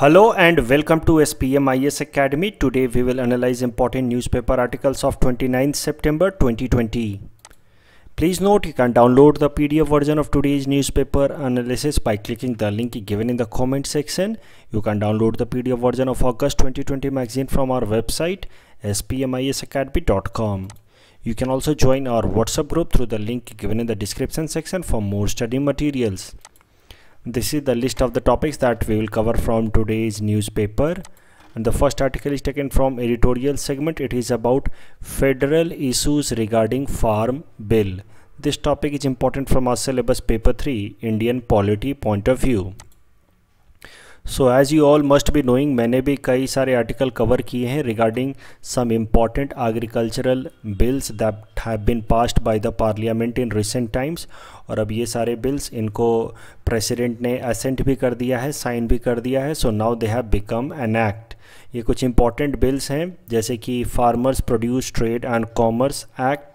Hello and welcome to SPMIS Academy. Today we will analyze important newspaper articles of 29 September 2020. Please note you can download the PDF version of today's newspaper analysis by clicking the link given in the comment section. You can download the PDF version of August 2020 magazine from our website spmisacademy.com. You can also join our WhatsApp group through the link given in the description section for more study materials this is the list of the topics that we will cover from today's newspaper and the first article is taken from editorial segment it is about federal issues regarding farm bill this topic is important from our syllabus paper 3 indian polity point of view so as you all must be knowing मैंने भी कई सारे article cover किए हैं regarding some important agricultural bills that have been passed by the parliament in recent times और अब ये सारे बिल्स इनको प्रेसिडेंट ने असेंट भी कर दिया है साइन भी कर दिया है so now they have become an act ये कुछ इंपॉर्टेंट बिल्स हैं जैसे कि farmers produce trade and commerce act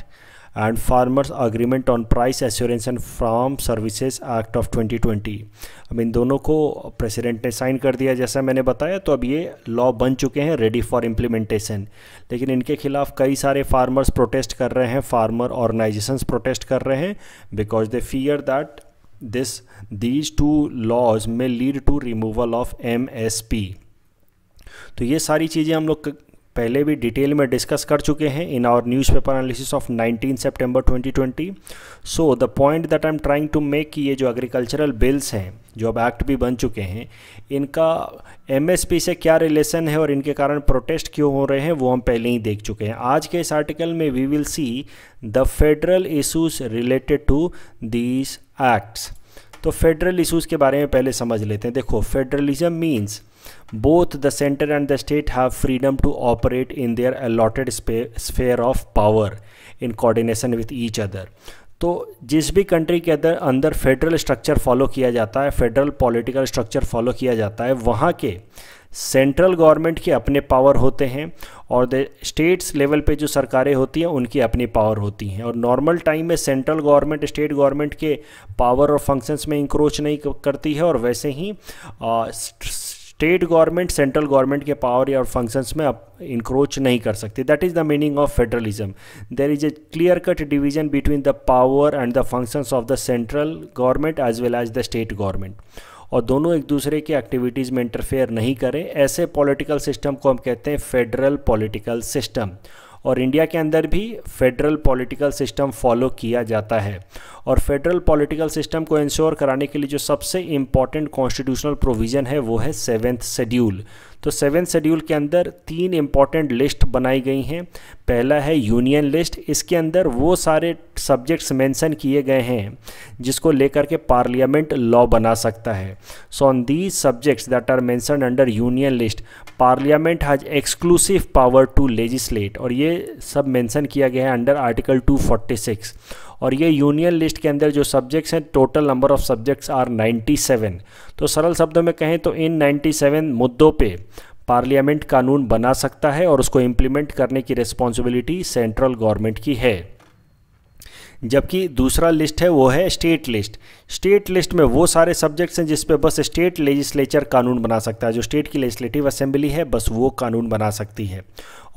and farmers agreement on price assurance and farm services act of 2020 अब इन दोनों को प्रेसिडेंट ने साइन कर दिया जैसा मैंने बताया तो अब ये लॉ बन चुके हैं रेडी फॉर इम्प्लीमेंटेशन लेकिन इनके खिलाफ कई सारे फार्मर्स प्रोटेस्ट कर रहे हैं फार्मर ऑर्गेनाइजेशंस प्रोटेस्ट कर रहे हैं because they fear that this these two laws में lead to removal of M तो ये सारी चीज़ें हम लोग पहले भी डिटेल में डिस्कस कर चुके हैं in our newspaper analysis of 19 सितंबर 2020 so the point that I am trying to make कि ये जो एग्रीकल्चरल बिल्स हैं जो अब एक्ट भी बन चुके हैं इनका एमएसपी से क्या रिलेशन है और इनके कारण प्रोटेस्ट क्यों हो रहे हैं वो हम पहले ही देख चुके हैं आज के इस आर्टिकल में we will see the federal issues related to these acts तो फेडरल इशूज़ के बारे में पहले समझ लेते हैं देखो federalism means both the center and the state have freedom to operate in their allotted sphere of power in coordination with each other तो जिस भी कंट्री के अंदर अंदर फेडरल स्ट्रक्चर फॉलो किया जाता है फेडरल पॉलिटिकल स्ट्रक्चर फॉलो किया जाता है वहाँ के सेंट्रल गवर्नमेंट के अपने पावर होते हैं और द स्टेट्स लेवल पे जो सरकारें होती हैं उनकी अपनी पावर होती हैं और नॉर्मल टाइम में सेंट्रल गवर्नमेंट स्टेट गवर्नमेंट के पावर और फंक्शंस में इंक्रोच नहीं करती है और वैसे ही आ, स्टेट गवर्नमेंट सेंट्रल गवर्नमेंट के पावर या फंक्शंस में अब इंक्रोच नहीं कर सकते that is the meaning of federalism there is a clear cut division between the power and the functions of the central government as well as the state government और दोनों एक दूसरे के एक्टिविटीज़ में इंटरफेयर नहीं करें ऐसे पॉलिटिकल सिस्टम को हम कहते हैं फेडरल पॉलिटिकल सिस्टम और इंडिया के अंदर भी फेडरल पॉलिटिकल सिस्टम फॉलो किया जाता है और फेडरल पॉलिटिकल सिस्टम को इंश्योर कराने के लिए जो सबसे इम्पॉर्टेंट कॉन्स्टिट्यूशनल प्रोविज़न है वो है सेवेंथ शेड्यूल तो सेवन शेड्यूल के अंदर तीन इंपॉर्टेंट लिस्ट बनाई गई हैं पहला है यूनियन लिस्ट इसके अंदर वो सारे सब्जेक्ट्स मेंशन किए गए हैं जिसको लेकर के पार्लियामेंट लॉ बना सकता है so on these subjects that are mention under union list parliament has exclusive power to legislate और ये सब मेंशन किया गया है अंडर आर्टिकल 246 और ये यूनियन लिस्ट के अंदर जो सब्जेक्ट्स हैं total number of subjects are 97 तो सरल शब्दों में कहें तो इन 97 मुद्दों पे पार्लियामेंट कानून बना सकता है और उसको इम्प्लीमेंट करने की रिस्पॉन्सिबिलिटी सेंट्रल गवर्नमेंट की है जबकि दूसरा लिस्ट है वो है स्टेट लिस्ट स्टेट लिस्ट में वो सारे सब्जेक्ट्स हैं जिसपे बस स्टेट लेजिस्लेचर कानून बना सकता है जो स्टेट की लेजिस्लेटिव असेंबली है बस वो कानून बना सकती है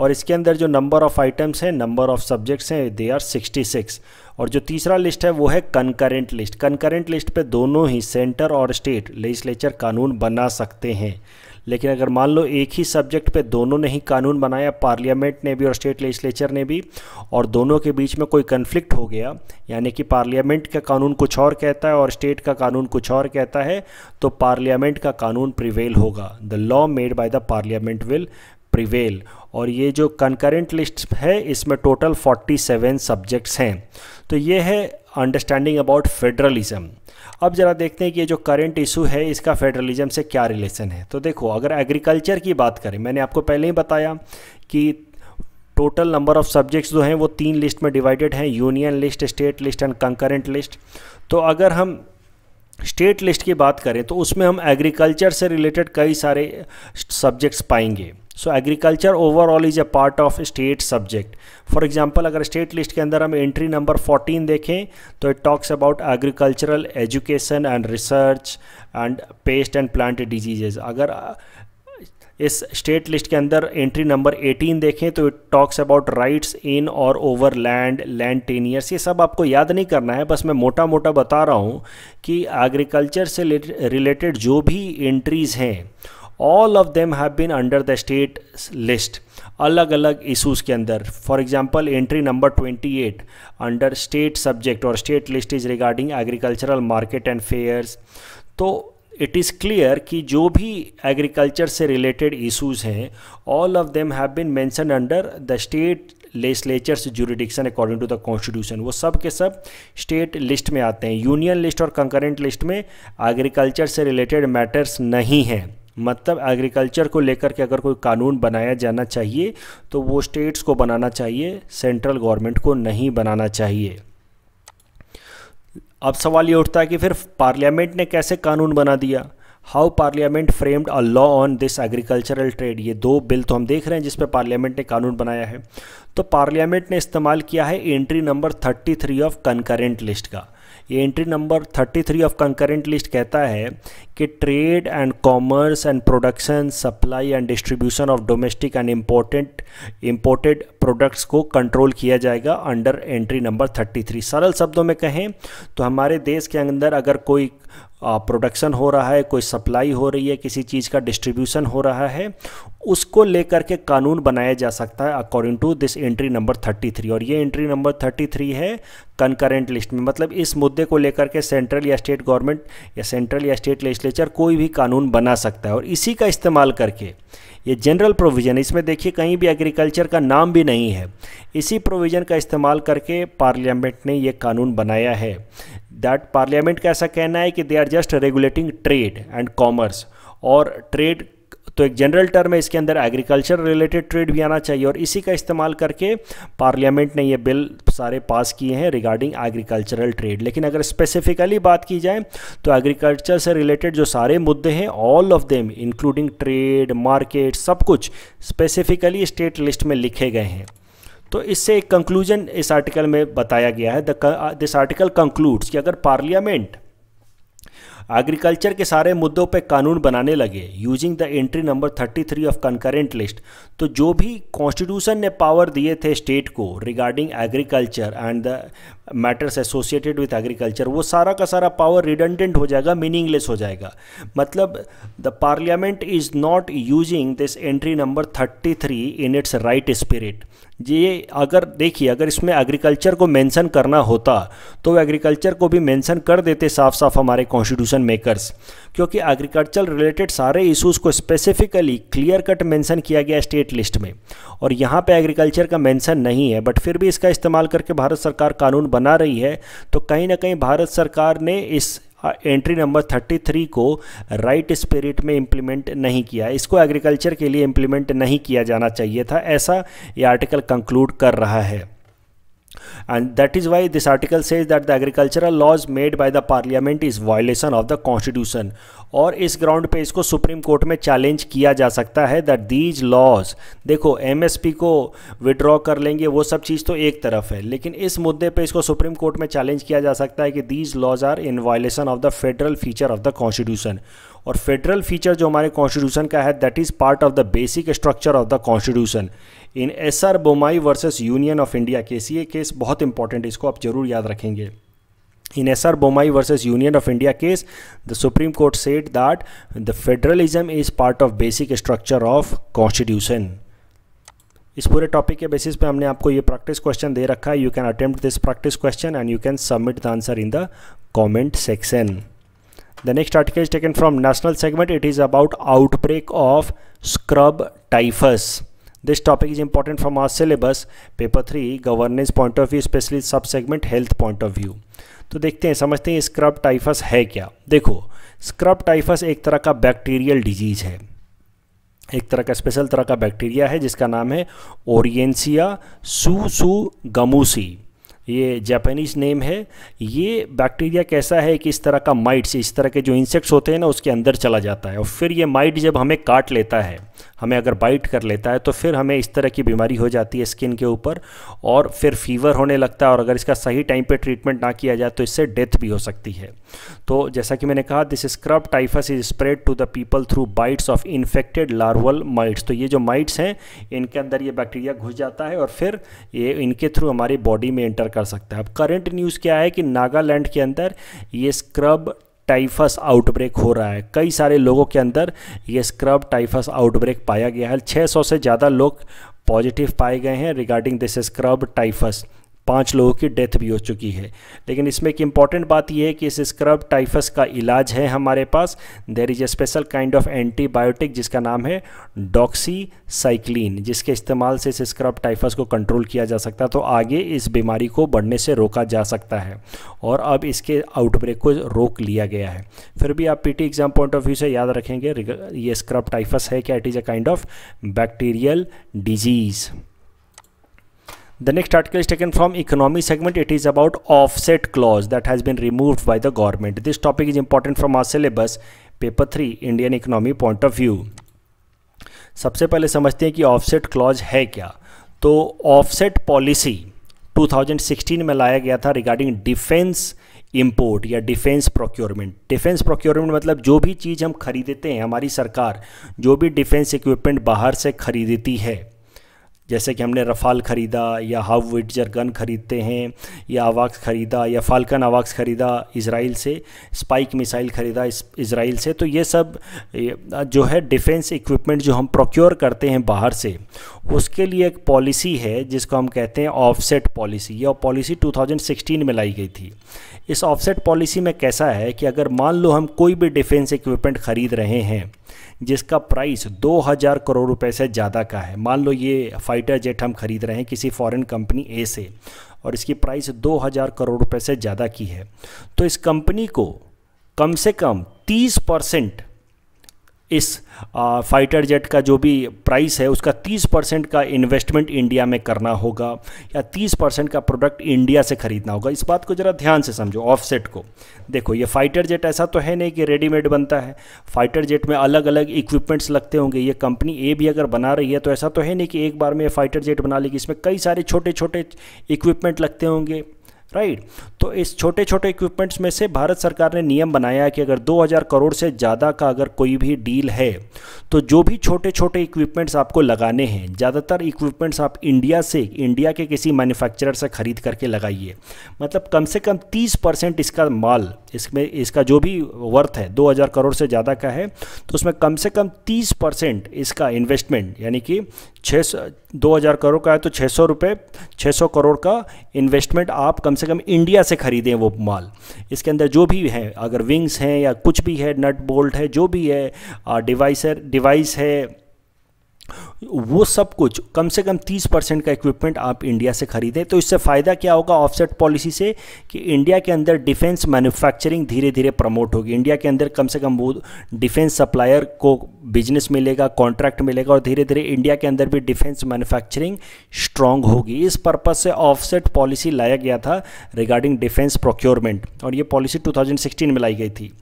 और इसके अंदर जो नंबर ऑफ़ आइटम्स हैं नंबर ऑफ़ सब्जेक्ट्स हैं दे आर सिक्सटी सिक्स और जो तीसरा लिस्ट है वो है कनकरेंट लिस्ट कनकरेंट लिस्ट पर दोनों ही सेंटर और स्टेट लेजिस्लेचर कानून बना सकते हैं लेकिन अगर मान लो एक ही सब्जेक्ट पे दोनों ने ही कानून बनाया पार्लियामेंट ने भी और स्टेट लेजिस्लेचर ने भी और दोनों के बीच में कोई कन्फ्लिक्ट हो गया यानी कि पार्लियामेंट का कानून कुछ और कहता है और स्टेट का कानून कुछ और कहता है तो पार्लियामेंट का कानून प्रिवेल होगा the law made by the parliament will prevail और ये जो कंकरेंट लिस्ट है इसमें टोटल 47 सब्जेक्ट्स हैं तो ये है अंडरस्टैंडिंग अबाउट फेडरलिज्म अब ज़रा देखते हैं कि ये जो करंट इशू है इसका फेडरलिज्म से क्या रिलेशन है तो देखो अगर एग्रीकल्चर की बात करें मैंने आपको पहले ही बताया कि टोटल नंबर ऑफ सब्जेक्ट्स जो हैं वो तीन लिस्ट में डिवाइडेड हैं union list state list and concurrent list तो अगर हम स्टेट लिस्ट की बात करें तो उसमें हम एग्रीकल्चर से रिलेटेड कई सारे सब्जेक्ट्स पाएंगे so agriculture overall is a part of state subject for example अगर स्टेट लिस्ट के अंदर हम एंट्री नंबर फोर्टीन देखें तो it talks about agricultural education and research and pest and plant diseases अगर इस स्टेट लिस्ट के अंदर एंट्री नंबर 18 देखें तो it talks about rights in और ओवर लैंड लैंड टेनियर्स ये सब आपको याद नहीं करना है बस मैं मोटा मोटा बता रहा हूँ कि एग्रीकल्चर से रिलेटेड जो भी एंट्रीज़ हैं all of them have been under the state list अलग अलग इशूज़ के अंदर for example entry number 28 under state subject और state list is regarding agricultural market and fairs तो इट इज़ क्लियर कि जो भी एग्रीकल्चर से रिलेटेड इशूज़ हैं all of them have been mention under the state legislature's jurisdiction according to the constitution वो सब के सब स्टेट लिस्ट में आते हैं यूनियन लिस्ट और कंकरेंट लिस्ट में एग्रीकल्चर से रिलेटेड मैटर्स नहीं हैं मतलब एग्रीकल्चर को लेकर के अगर कोई कानून बनाया जाना चाहिए तो वो स्टेट्स को बनाना चाहिए सेंट्रल गवर्नमेंट को नहीं बनाना चाहिए अब सवाल ये उठता है कि फिर पार्लियामेंट ने कैसे कानून बना दिया how parliament framed a law on this agricultural trade ये दो बिल तो हम देख रहे हैं जिस पर पार्लियामेंट ने कानून बनाया है तो पार्लियामेंट ने इस्तेमाल किया है entry number 33 of concurrent list का ये entry number 33 of concurrent list कहता है कि trade and commerce and production supply and distribution of domestic and important imported products को कंट्रोल किया जाएगा अंडर एंट्री नंबर 33 सरल शब्दों में कहें तो हमारे देश के अंदर अगर कोई प्रोडक्शन हो रहा है कोई सप्लाई हो रही है किसी चीज़ का डिस्ट्रीब्यूशन हो रहा है उसको लेकर के कानून बनाया जा सकता है according to this entry number 33 और ये एंट्री नंबर 33 है कनकरेंट लिस्ट में मतलब इस मुद्दे को लेकर के सेंट्रल या स्टेट गवर्नमेंट या सेंट्रल या स्टेट लेजिस्लेचर कोई भी कानून बना सकता है और इसी का इस्तेमाल करके ये जनरल प्रोविज़न इसमें देखिए कहीं भी एग्रीकल्चर का नाम भी नहीं है इसी प्रोविज़न का इस्तेमाल करके पार्लियामेंट ने ये कानून बनाया है दैट पार्लियामेंट का ऐसा कहना है कि they are just regulating trade and commerce और ट्रेड तो एक जनरल टर्म है इसके अंदर एग्रीकल्चर रिलेटेड ट्रेड भी आना चाहिए और इसी का इस्तेमाल करके पार्लियामेंट ने ये बिल सारे पास किए हैं रिगार्डिंग एग्रीकल्चरल ट्रेड लेकिन अगर स्पेसिफिकली बात की जाए तो एग्रीकल्चर से रिलेटेड जो सारे मुद्दे हैं all of them including trade market सब कुछ स्पेसिफिकली स्टेट लिस्ट में लिखे गए हैं तो इससे एक कंक्लूजन इस आर्टिकल में बताया गया है दिस आर्टिकल कंक्लूड्स कि अगर पार्लियामेंट एग्रीकल्चर के सारे मुद्दों पर कानून बनाने लगे using the entry number 33 of concurrent list तो जो भी कॉन्स्टिट्यूशन ने पावर दिए थे स्टेट को regarding agriculture and the matters associated with agriculture वो सारा का सारा पावर रिडेंडेंट हो जाएगा मीनिंगलेस हो जाएगा मतलब the parliament is not using this entry number 33 in its right spirit ये अगर देखिए अगर इसमें एग्रीकल्चर को मेंशन करना होता तो एग्रीकल्चर को भी मेंशन कर देते साफ साफ हमारे कॉन्स्टिट्यूशन मेकर्स क्योंकि एग्रीकल्चर रिलेटेड सारे इशूज को स्पेसिफिकली क्लियर कट मेंशन किया गया स्टेट लिस्ट में और यहाँ पे एग्रीकल्चर का मेंशन नहीं है बट फिर भी इसका इस्तेमाल करके भारत सरकार कानून बना रही है तो कहीं ना कहीं भारत सरकार ने इस एंट्री नंबर 33 को राइट स्पिरिट में इम्प्लीमेंट नहीं किया इसको एग्रीकल्चर के लिए इम्प्लीमेंट नहीं किया जाना चाहिए था ऐसा ये आर्टिकल कंक्लूड कर रहा है and that is why this article says that the agricultural laws made by the parliament is violation of the constitution और इस ग्राउंड पे इसको सुप्रीम कोर्ट में चैलेंज किया जा सकता है दैट दीज लॉज देखो एमएसपी को विड्रॉ कर लेंगे वो सब चीज़ तो एक तरफ है लेकिन इस मुद्दे पे इसको सुप्रीम कोर्ट में चैलेंज किया जा सकता है कि these laws are in violation of the federal feature of the constitution और फेडरल फीचर जो हमारे कॉन्स्टिट्यूशन का है that is part of the basic structure of the constitution in S R Bommai versus Union of India case ये case बहुत important इसको आप जरूर याद रखेंगे in S R Bommai versus Union of India case the Supreme Court set that the federalism is part of basic structure of constitution इस पूरे topic के बेसिस पे हमने आपको ये प्रैक्टिस क्वेश्चन दे रखा है you can attempt this practice question and you can submit the answer in the comment section the next article is taken from national segment it is about outbreak of scrub typhus topic is important from our syllabus paper three governance point of view specially sub segment health point of view तो देखते हैं समझते हैं scrub टाइफस है क्या देखो scrub typhus एक तरह का बैक्टीरियल डिजीज़ है एक तरह का स्पेशल तरह का बैक्टीरिया है जिसका नाम है ओरियंसिया सूसू गमूसी ये जापानीज नेम है ये बैक्टीरिया कैसा है कि इस तरह का माइट्स इस तरह के जो इंसेक्ट्स होते हैं ना उसके अंदर चला जाता है और फिर ये माइट जब हमें काट लेता है हमें अगर बाइट कर लेता है तो फिर हमें इस तरह की बीमारी हो जाती है स्किन के ऊपर और फिर फीवर होने लगता है और अगर इसका सही टाइम पे ट्रीटमेंट ना किया जाए तो इससे डेथ भी हो सकती है तो जैसा कि मैंने कहा this scrub typhus is spread to the people through bites of infected larval mites तो ये जो माइट्स हैं इनके अंदर ये बैक्टीरिया घुस जाता है और फिर ये इनके थ्रू हमारी बॉडी में एंटर कर सकता है अब करंट न्यूज़ क्या है कि नागालैंड के अंदर ये स्क्रब टाइफस आउटब्रेक हो रहा है कई सारे लोगों के अंदर ये स्क्रब टाइफस आउटब्रेक पाया गया है 600 से ज़्यादा लोग पॉजिटिव पाए गए हैं रिगार्डिंग दिस स्क्रब टाइफस पाँच लोगों की डेथ भी हो चुकी है लेकिन इसमें एक इम्पॉर्टेंट बात यह है कि इस स्क्रब टाइफस का इलाज है हमारे पास there is a special kind of antibiotic जिसका नाम है डॉक्सी साइक्लिन जिसके इस्तेमाल से इस स्क्रब टाइफस को कंट्रोल किया जा सकता है तो आगे इस बीमारी को बढ़ने से रोका जा सकता है और अब इसके आउटब्रेक को रोक लिया गया है फिर भी आप PT exam point of view से याद रखेंगे ये स्क्रब टाइफस है क्या it is a kind of bacterial disease The next article is taken from economy segment. It is about offset clause that has been removed by the government. This topic is important from our syllabus, paper three, Indian economy point of view. सबसे पहले समझते हैं कि offset clause है क्या तो offset policy 2016 में लाया गया था regarding defence import या defence procurement. Defence procurement मतलब जो भी चीज़ हम खरीदते हैं हमारी सरकार जो भी defence equipment बाहर से खरीदती है जैसे कि हमने रफ़ाल ख़रीदा या हाफ विटजर गन ख़रीदते हैं या आवाक्स ख़रीदा या फाल्कन आवाक्स ख़रीदा इसराइल से स्पाइक मिसाइल ख़रीदा इसराइल से तो ये सब जो है डिफेंस इक्विपमेंट जो हम प्रोक्योर करते हैं बाहर से उसके लिए एक पॉलिसी है जिसको हम कहते हैं ऑफसेट पॉलिसी यह पॉलिसी 2016 में लाई गई थी इस ऑफसेट पॉलिसी में कैसा है कि अगर मान लो हम कोई भी डिफेंस इक्विपमेंट ख़रीद रहे हैं जिसका प्राइस 2000 करोड़ रुपए से ज़्यादा का है मान लो ये फाइटर जेट हम खरीद रहे हैं किसी फॉरेन कंपनी ए से और इसकी प्राइस 2000 करोड़ रुपए से ज़्यादा की है तो इस कंपनी को कम से कम 30 परसेंट इस आ, फाइटर जेट का जो भी प्राइस है उसका 30 परसेंट का इन्वेस्टमेंट इंडिया में करना होगा या 30 परसेंट का प्रोडक्ट इंडिया से ख़रीदना होगा इस बात को ज़रा ध्यान से समझो ऑफसेट को देखो ये फाइटर जेट ऐसा तो है नहीं कि रेडीमेड बनता है फाइटर जेट में अलग अलग इक्विपमेंट्स लगते होंगे ये कंपनी ए भी अगर बना रही है तो ऐसा तो है नहीं कि एक बार में ये फाइटर जेट बना लेगी इसमें कई सारे छोटे छोटे इक्विपमेंट लगते होंगे राइट तो इस छोटे छोटे इक्विपमेंट्स में से भारत सरकार ने नियम बनाया है कि अगर 2000 करोड़ से ज़्यादा का अगर कोई भी डील है तो जो भी छोटे छोटे इक्विपमेंट्स आपको लगाने हैं ज़्यादातर इक्विपमेंट्स आप इंडिया से इंडिया के किसी मैन्युफैक्चरर से ख़रीद करके लगाइए मतलब कम से कम 30 परसेंट इसका माल इसमें इसका जो भी वर्थ है दो करोड़ से ज़्यादा का है तो उसमें कम से कम तीस परसेंट इसका इन्वेस्टमेंट यानी कि छः दो करोड़ का है तो छः सौ रुपये छः करोड़ का इन्वेस्टमेंट आप कम से कम इंडिया से ख़रीदें वो माल इसके अंदर जो भी है अगर विंग्स हैं या कुछ भी है नट बोल्ट है जो भी है डिवाइसर डिवाइस है वो सब कुछ कम से कम 30 परसेंट का इक्विपमेंट आप इंडिया से खरीदें तो इससे फ़ायदा क्या होगा ऑफसेट पॉलिसी से कि इंडिया के अंदर डिफेंस मैन्युफैक्चरिंग धीरे धीरे प्रमोट होगी इंडिया के अंदर कम से कम वो डिफेंस सप्लायर को बिजनेस मिलेगा कॉन्ट्रैक्ट मिलेगा और धीरे धीरे इंडिया के अंदर भी डिफेंस मैन्युफैक्चरिंग स्ट्रांग होगी इस पर्पज़ से ऑफसेट पॉलिसी लाया गया था रिगार्डिंग डिफेंस प्रोक्योरमेंट और ये पॉलिसी टू में लाई गई थी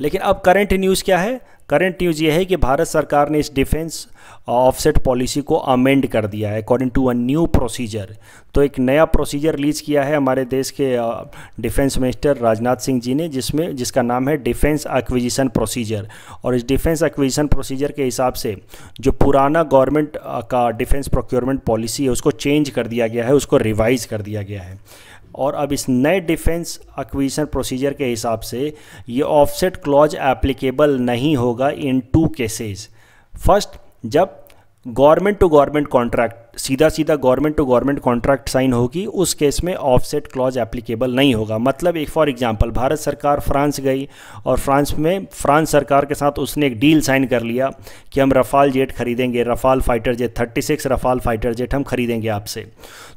लेकिन अब करंट न्यूज़ क्या है करंट न्यूज़ ये है कि भारत सरकार ने इस डिफेंस ऑफसेट पॉलिसी को अमेंड कर दिया है according to a new procedure तो एक नया प्रोसीजर रिलीज किया है हमारे देश के डिफेंस मिनिस्टर राजनाथ सिंह जी ने जिसमें जिसका नाम है डिफेंस एक्विजिशन प्रोसीजर और इस डिफेंस एक्विजिशन प्रोसीजर के हिसाब से जो पुराना गवर्नमेंट का डिफेंस प्रोक्योरमेंट पॉलिसी है उसको चेंज कर दिया गया है उसको रिवाइज़ कर दिया गया है और अब इस नए डिफेंस एक्विजिशन प्रोसीजर के हिसाब से ये ऑफसेट क्लॉज एप्लीकेबल नहीं होगा इन टू केसेस फर्स्ट जब गवर्नमेंट टू गवर्नमेंट कॉन्ट्रैक्ट सीधा सीधा government to government contract sign होगी उस केस में ऑफसेट क्लॉज एप्लीकेबल नहीं होगा मतलब एक फॉर एग्जांपल भारत सरकार फ्रांस गई और फ्रांस में फ्रांस सरकार के साथ उसने एक डील साइन कर लिया कि हम रफाल जेट खरीदेंगे Rafale fighter jet thirty Rafale fighter jet हम खरीदेंगे आपसे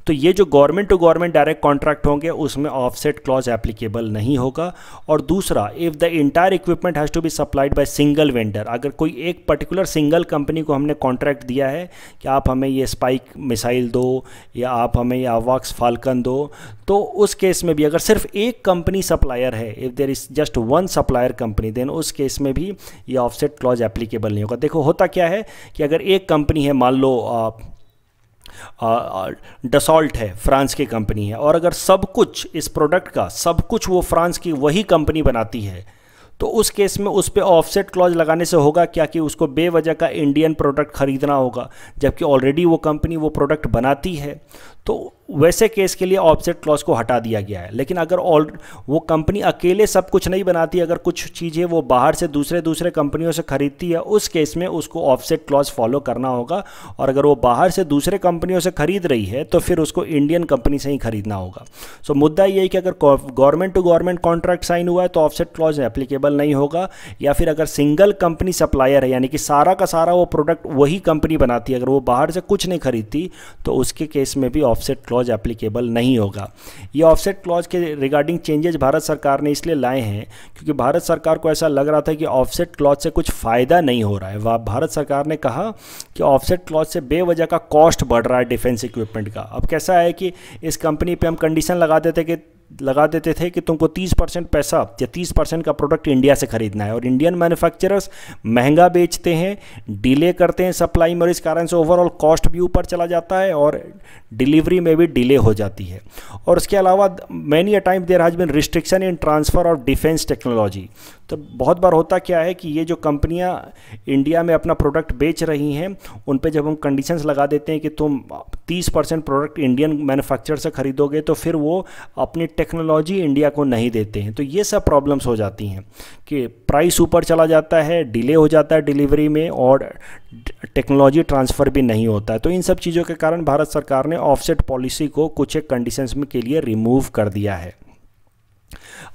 तो ये जो government to government direct contract होंगे उसमें ऑफसेट क्लॉज एप्लीकेबल नहीं होगा और दूसरा if the entire equipment has to be supplied by single vendor अगर कोई एक पर्टिकुलर सिंगल कंपनी को हमने कॉन्ट्रैक्ट दिया है कि आप हमें ये स्पाइक मिसाइल दो या आप हमें आवाक्स फाल्कन दो तो उस केस में भी अगर सिर्फ एक कंपनी सप्लायर है if there is just one supplier company then उस केस में भी ये ऑफसेट क्लॉज एप्लीकेबल नहीं होगा देखो होता क्या है कि अगर एक कंपनी है मान लो आप डसॉल्ट है फ्रांस की कंपनी है और अगर सब कुछ इस प्रोडक्ट का सब कुछ वो फ्रांस की वही कंपनी बनाती है तो उस केस में उस पर ऑफसेट क्लॉज लगाने से होगा क्या कि उसको बेवजह का इंडियन प्रोडक्ट खरीदना होगा जबकि ऑलरेडी वो कंपनी वो प्रोडक्ट बनाती है तो वैसे केस के लिए ऑफसेट क्लॉज को हटा दिया गया है लेकिन अगर ऑल वो कंपनी अकेले सब कुछ नहीं बनाती अगर कुछ चीज़ें वो बाहर से दूसरे दूसरे कंपनियों से खरीदती है उस केस में उसको ऑफसेट क्लॉज फॉलो करना होगा और अगर वो बाहर से दूसरे कंपनियों से खरीद रही है तो फिर उसको इंडियन कंपनी से ही खरीदना होगा सो so, मुद्दा ये कि अगर government to government contract sign हुआ है तो ऑफसेट क्लॉज एप्लीकेबल नहीं होगा या फिर अगर सिंगल कंपनी सप्लायर है यानी कि सारा का सारा वो प्रोडक्ट वही कंपनी बनाती है अगर वो बाहर से कुछ नहीं खरीदती तो उसके केस में भी ऑफसेट क्लॉज एप्लीकेबल नहीं होगा ये ऑफसेट क्लॉज के रिगार्डिंग चेंजेस भारत सरकार ने इसलिए लाए हैं क्योंकि भारत सरकार को ऐसा लग रहा था कि ऑफसेट क्लॉज से कुछ फ़ायदा नहीं हो रहा है वह भारत सरकार ने कहा कि ऑफसेट क्लॉज से बेवजह का कॉस्ट बढ़ रहा है डिफेंस इक्विपमेंट का अब कैसा है कि इस कंपनी पर हम कंडीशन लगाते थे कि लगा देते थे कि तुमको 30 परसेंट पैसा या 30 परसेंट का प्रोडक्ट इंडिया से ख़रीदना है और इंडियन मैन्युफैक्चरर्स महंगा बेचते हैं डिले करते हैं सप्लाई में और इस कारण से ओवरऑल कॉस्ट भी ऊपर चला जाता है और डिलीवरी में भी डिले हो जाती है और उसके अलावा many a time there has been restriction in transfer of defence technology तो बहुत बार होता क्या है कि ये जो कंपनियां इंडिया में अपना प्रोडक्ट बेच रही हैं उन पर जब हम कंडीशंस लगा देते हैं कि तुम 30 परसेंट प्रोडक्ट इंडियन मैन्युफैक्चर से ख़रीदोगे तो फिर वो अपनी टेक्नोलॉजी इंडिया को नहीं देते हैं तो ये सब प्रॉब्लम्स हो जाती हैं कि प्राइस ऊपर चला जाता है डिले हो जाता है डिलीवरी में और टेक्नोलॉजी ट्रांसफ़र भी नहीं होता है तो इन सब चीज़ों के कारण भारत सरकार ने ऑफसेट पॉलिसी को कुछ एक कंडीशंस में के लिए रिमूव कर दिया है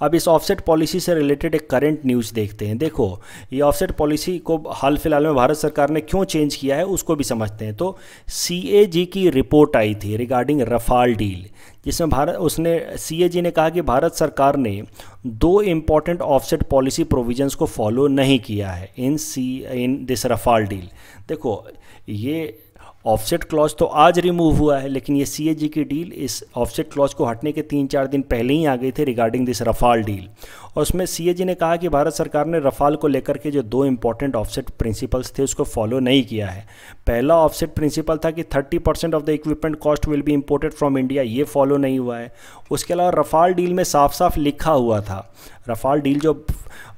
अब इस ऑफसेट पॉलिसी से रिलेटेड एक करंट न्यूज़ देखते हैं देखो ये ऑफसेट पॉलिसी को हाल फिलहाल में भारत सरकार ने क्यों चेंज किया है उसको भी समझते हैं तो सी की रिपोर्ट आई थी रिगार्डिंग रफाल डील जिसमें भारत उसने सीएजी ने कहा कि भारत सरकार ने दो इम्पॉर्टेंट ऑफसेट पॉलिसी प्रोविजंस को फॉलो नहीं किया है in see in this Rafale deal देखो ये ऑफसेट क्लॉज तो आज रिमूव हुआ है लेकिन ये सी की डील इस ऑफसेट क्लॉज को हटने के तीन चार दिन पहले ही आ गई थी रिगार्डिंग दिस रफाल डील और उसमें जी ने कहा कि भारत सरकार ने रफाल को लेकर के जो दो इंपॉर्टेंट ऑफसेट प्रिंसिपल्स थे उसको फॉलो नहीं किया है पहला ऑफसेट प्रिंसिपल था कि thirty percent of the equipment cost will be imported from India ये फॉलो नहीं हुआ है उसके अलावा रफाल डील में साफ साफ लिखा हुआ था रफाल डील जो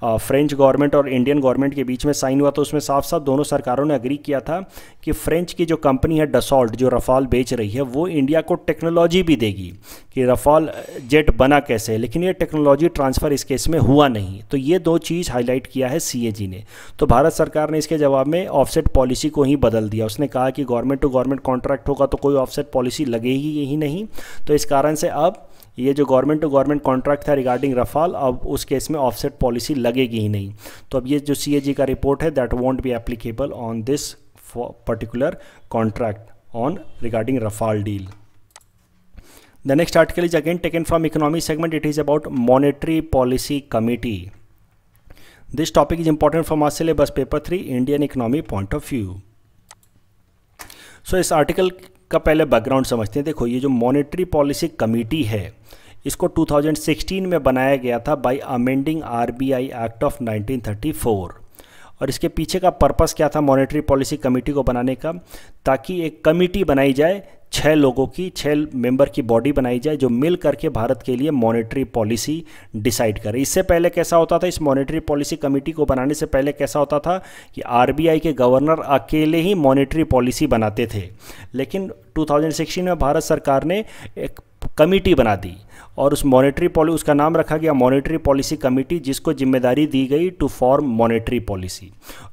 फ्रेंच गवर्नमेंट और इंडियन गवर्नमेंट के बीच में साइन हुआ तो उसमें साफ साफ दोनों सरकारों ने अग्री किया था कि फ्रेंच की जो कंपनी है डसॉल्ट जो रफाल बेच रही है वो इंडिया को टेक्नोलॉजी भी देगी कि रफाल जेट बना कैसे लेकिन ये टेक्नोलॉजी ट्रांसफ़र इस केस इसमें हुआ नहीं तो ये दो चीज़ हाईलाइट किया है सीएजी ने तो भारत सरकार ने इसके जवाब में ऑफसेट पॉलिसी को ही बदल दिया उसने कहा कि गवर्नमेंट टू गवर्नमेंट कॉन्ट्रैक्ट होगा तो कोई ऑफसेट पॉलिसी लगेगी ही नहीं तो इस कारण से अब ये जो गवर्नमेंट टू गवर्नमेंट कॉन्ट्रैक्ट था रिगार्डिंग रफाल अब उस केस में ऑफसेट पॉलिसी लगेगी ही नहीं तो अब ये जो सी का रिपोर्ट है that won't be applicable on this particular contract on regarding Rafale deal the next article is again taken from economy segment it is about monetary policy committee this topic is important for my syllabus paper three Indian economy point of view so इस आर्टिकल का पहले background समझते हैं देखो ये जो monetary policy committee है इसको 2016 में बनाया गया था by amending R B I act of nineteen thirty four और इसके पीछे का पर्पज क्या था मॉनिटरी पॉलिसी कमेटी को बनाने का ताकि एक कमेटी बनाई जाए छः लोगों की छः मेंबर की बॉडी बनाई जाए जो मिल करके भारत के लिए मॉनेटरी पॉलिसी डिसाइड करे इससे पहले कैसा होता था इस मॉनेटरी पॉलिसी कमेटी को बनाने से पहले कैसा होता था कि आरबीआई के गवर्नर अकेले ही मॉनेटरी पॉलिसी बनाते थे लेकिन 2016 में भारत सरकार ने एक कमेटी बना दी और उस मॉनेटरी पॉलिसी उसका नाम रखा गया मॉनेटरी पॉलिसी कमेटी जिसको जिम्मेदारी दी गई टू फॉर्म मॉनेटरी पॉलिसी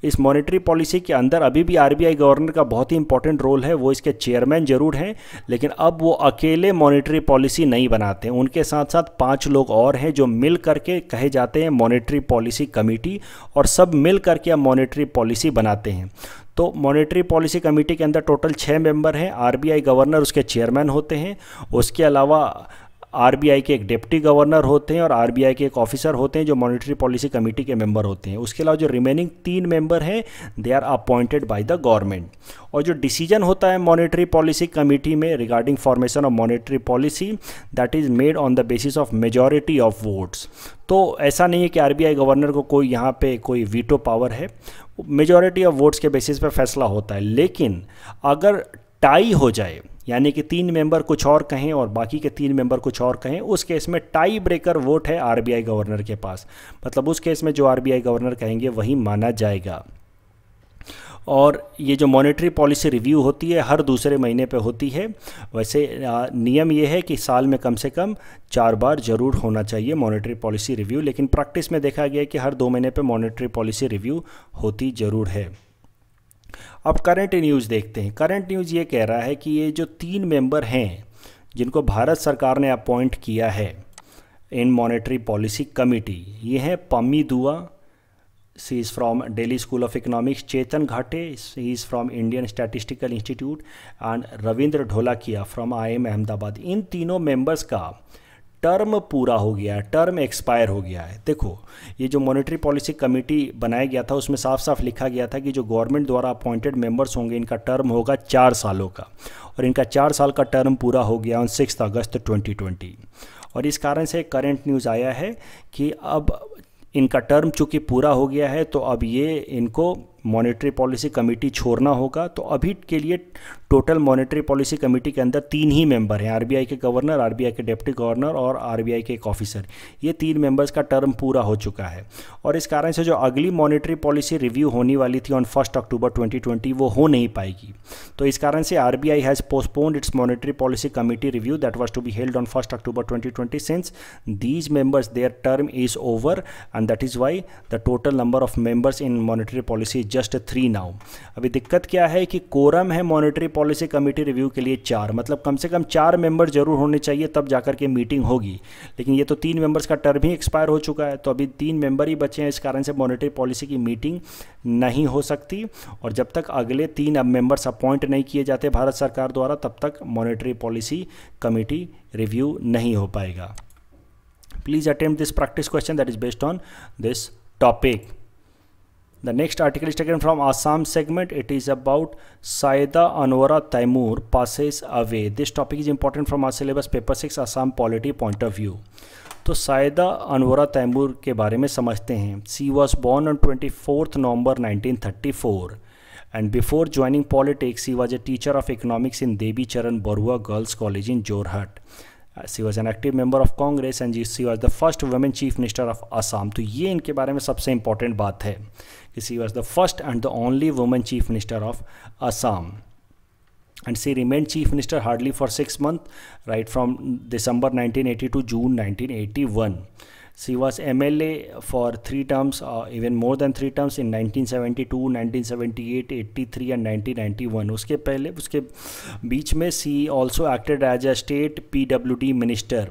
इस मॉनेटरी पॉलिसी के अंदर अभी भी आरबीआई गवर्नर का बहुत ही इंपॉर्टेंट रोल है वो इसके चेयरमैन जरूर हैं लेकिन अब वो अकेले मॉनेटरी पॉलिसी नहीं बनाते उनके साथ साथ पाँच लोग और हैं जो मिल करके कहे जाते हैं मॉनिटरी पॉलिसी कमेटी और सब मिल करके अब मॉनिटरी पॉलिसी बनाते हैं तो मॉनेटरी पॉलिसी कमेटी के अंदर टोटल छः मेंबर हैं आरबीआई गवर्नर उसके चेयरमैन होते हैं उसके अलावा आरबीआई के एक डिप्टी गवर्नर होते हैं और आरबीआई के एक ऑफिसर होते हैं जो मॉनिटरी पॉलिसी कमेटी के मेंबर होते हैं उसके अलावा जो रिमेनिंग तीन मेंबर हैं they are appointed by the government और जो डिसीजन होता है मॉनिटरी पॉलिसी कमेटी में regarding formation of monetary policy that is made on the basis of majority of votes तो ऐसा नहीं है कि आरबीआई गवर्नर को कोई यहाँ पे कोई वीटो पावर है मेजॉरिटी ऑफ वोट्स के बेसिस पर फैसला होता है लेकिन अगर टाई हो जाए यानी कि तीन मेंबर कुछ और कहें और बाकी के तीन मेंबर कुछ और कहें उस केस में टाई ब्रेकर वोट है आरबीआई गवर्नर के पास मतलब उस केस में जो आरबीआई गवर्नर कहेंगे वही माना जाएगा और ये जो मॉनेटरी पॉलिसी रिव्यू होती है हर दूसरे महीने पे होती है वैसे नियम ये है कि साल में कम से कम चार बार ज़रूर होना चाहिए मॉनेटरी पॉलिसी रिव्यू लेकिन प्रैक्टिस में देखा गया कि हर दो महीने पे मॉनेटरी पॉलिसी रिव्यू होती ज़रूर है अब करंट न्यूज़ देखते हैं करंट न्यूज़ ये कह रहा है कि ये जो तीन मेंबर हैं जिनको भारत सरकार ने अपॉइंट किया है इन मॉनेटरी पॉलिसी कमेटी ये हैं Pammi Dua she is from Delhi School of Economics Chetan Ghate she is from Indian Statistical Institute and Ravindra Dholakia from I M Ahmedabad इन तीनों मेंबर्स का टर्म पूरा हो गया है टर्म एक्सपायर हो गया है देखो ये जो मॉनेटरी पॉलिसी कमेटी बनाया गया था उसमें साफ साफ लिखा गया था कि जो गवर्नमेंट द्वारा अपॉइंटेड मेंबर्स होंगे इनका टर्म होगा चार सालों का और इनका चार साल का टर्म पूरा हो गया ऑन सिक्स अगस्त 2020 और इस कारण से करेंट न्यूज़ आया है कि अब इनका टर्म चूँकि पूरा हो गया है तो अब ये इनको मॉनेटरी पॉलिसी कमेटी छोड़ना होगा तो अभी के लिए टोटल मॉनेटरी पॉलिसी कमेटी के अंदर तीन ही मेंबर हैं आरबीआई के गवर्नर आरबीआई के डिप्टी गवर्नर और आरबीआई के एक ऑफिसर ये तीन मेंबर्स का टर्म पूरा हो चुका है और इस कारण से जो अगली मॉनेटरी पॉलिसी रिव्यू होने वाली थी ऑन फर्स्ट अक्टूबर 2020 वो हो नहीं पाएगी तो इस कारण से R has postpone its monetary policy committee review that was to be held on first October twenty twenty since these members their term is over and that is why the total number of members in monetary policy just three now अभी दिक्कत क्या है कि quorum है monetary policy committee review के लिए चार मतलब कम से कम चार मेंबर जरूर होने चाहिए तब जाकर के मीटिंग होगी लेकिन ये तो तीन मेंबर्स का टर्म ही एक्सपायर हो चुका है तो अभी तीन मेंबर ही बचे हैं इस कारण से मॉनिटरी पॉलिसी की मीटिंग नहीं हो सकती और जब तक अगले तीन अब मेंबर्स अपॉइंट नहीं किए जाते भारत सरकार द्वारा तब तक मॉनिटरी पॉलिसी कमेटी रिव्यू नहीं हो पाएगा please attempt this practice question that is based on this topic The next article is taken from Assam segment. It is about Saida Anwara Taimur passes away. This topic is important from our syllabus paper 6 Assam polity point of view. तो सायदा अनवरा तैमूर के बारे में समझते हैं she was born on twenty fourth November 1934 and before joining politics he was a teacher of economics in Devi Charan Barua Girls College in Jorhat. She was an active member of Congress and जी she was the first women chief minister of Assam तो ये इनके बारे में सबसे important बात है कि she was the first and the only women chief minister of Assam chief minister hardly for six month right from December nineteen eighty two June nineteen eighty one She was MLA for three terms, uh, even more than three terms in 1972, 1978, 83 and 1991. uske pehle uske beech mein she also acted as a state PWD minister.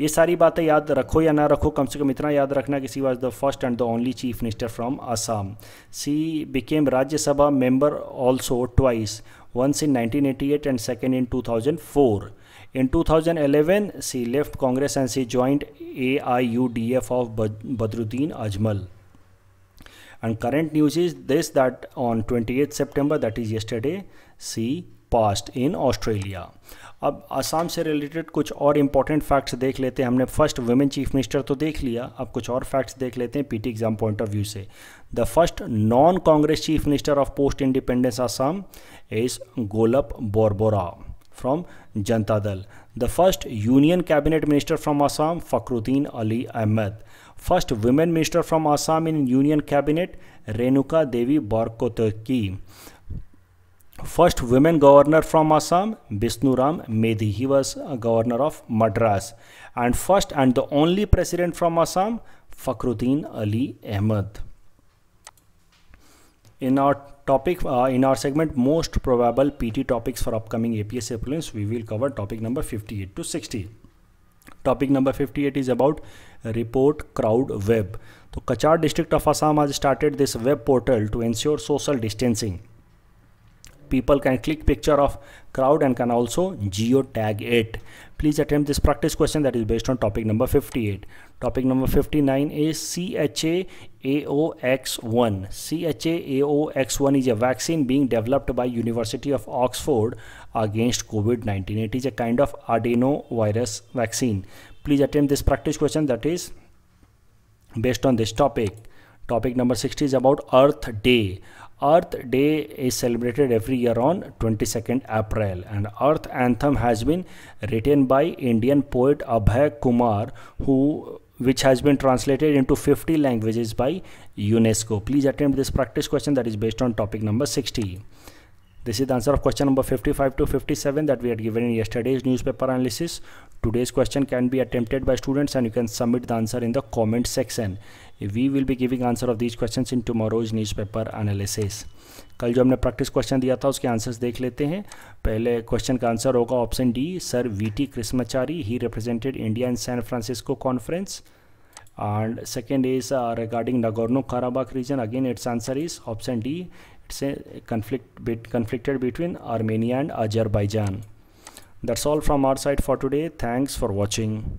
ये सारी बातें याद रखो या ना रखो कम से कम इतना याद रखना कि she was the first and the only chief minister from Assam she became Rajya Sabha member also twice once in 1988 and second in 2004. In 2011, she left Congress and she joined AIUDF of Badruddin Ajmal. And current news is this that on 28 September, that is yesterday, she passed in Australia. अब आसाम से related कुछ और important facts देख लेते हैं हमने first women chief minister तो देख लिया अब कुछ और फैक्ट्स देख लेते हैं PT exam point of view से the first non Congress chief minister of post independence Assam is Golap Borbora from Janata Dal. The first Union Cabinet Minister from Assam, Fakhruddin Ali Ahmed. First women minister from Assam in Union Cabinet, Renuka Devi Barkotaki. First women governor from Assam, Bisnuram Medhi. He was a governor of Madras. And first and the only president from Assam, Fakhruddin Ali Ahmed. in our topic uh, in our segment most probable pt topics for upcoming aps appliance we will cover topic number 58 to 60 topic number 58 is about report crowd web so kachar district of assam has started this web portal to ensure social distancing people can click picture of crowd and can also geotag it Please attempt this practice question that is based on topic number 58. Topic number 59 is CHAAOX1. CHAAOX1 is a vaccine being developed by University of Oxford against COVID-19. It is a kind of adenovirus vaccine. Please attempt this practice question that is based on this topic. Topic number 60 is about Earth Day. Earth Day is celebrated every year on 22nd April and Earth Anthem has been written by Indian poet Abhay Kumar who which has been translated into 50 languages by UNESCO. Please attempt this practice question that is based on topic number 60. This is the answer of question number 55 to 57 that we had given in yesterday's newspaper analysis. Today's question can be attempted by students and you can submit the answer in the comment section. We will be giving answer of these questions in tomorrow's newspaper analysis. कल जो हमने practice question दिया था उसके answers देख लेते हैं पहले क्वेश्चन का आंसर होगा option D sir V T Krishnachari he represented India in San Francisco conference and second is uh, regarding Nagorno-Karabakh region again its answer is option D conflict conflict bit conflicted between Armenia and Azerbaijan that's all from our side for today thanks for watching